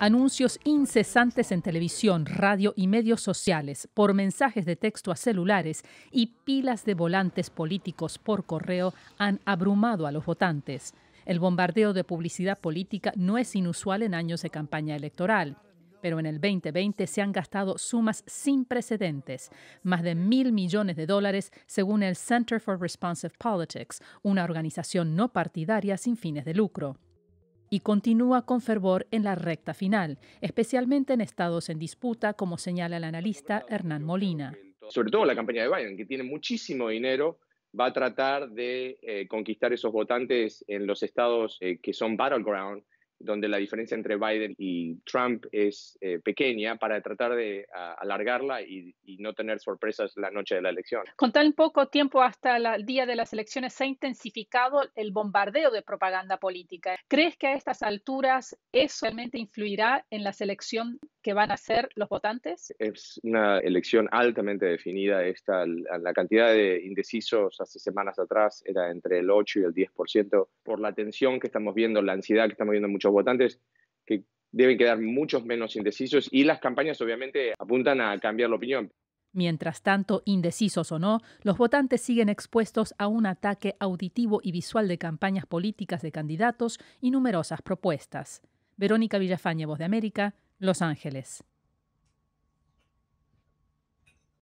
Anuncios incesantes en televisión, radio y medios sociales, por mensajes de texto a celulares y pilas de volantes políticos por correo han abrumado a los votantes. El bombardeo de publicidad política no es inusual en años de campaña electoral pero en el 2020 se han gastado sumas sin precedentes, más de mil millones de dólares, según el Center for Responsive Politics, una organización no partidaria sin fines de lucro y continúa con fervor en la recta final, especialmente en estados en disputa, como señala el analista Hernán Molina. Sobre todo la campaña de Biden, que tiene muchísimo dinero, va a tratar de eh, conquistar esos votantes en los estados eh, que son battleground donde la diferencia entre Biden y Trump es eh, pequeña, para tratar de alargarla y, no tener sorpresas la noche de la elección. Con tan poco tiempo hasta el día de las elecciones se ha intensificado el bombardeo de propaganda política. ¿Crees que a estas alturas eso realmente influirá en la selección que van a ser los votantes? Es una elección altamente definida. Esta, la cantidad de indecisos hace semanas atrás era entre el 8 y el 10%. Por la tensión que estamos viendo, la ansiedad que estamos viendo muchos votantes, que deben quedar muchos menos indecisos y las campañas obviamente apuntan a cambiar la opinión. Mientras tanto, indecisos o no, los votantes siguen expuestos a un ataque auditivo y visual de campañas políticas de candidatos y numerosas propuestas. Verónica Villafañe, Voz de América, Los Ángeles.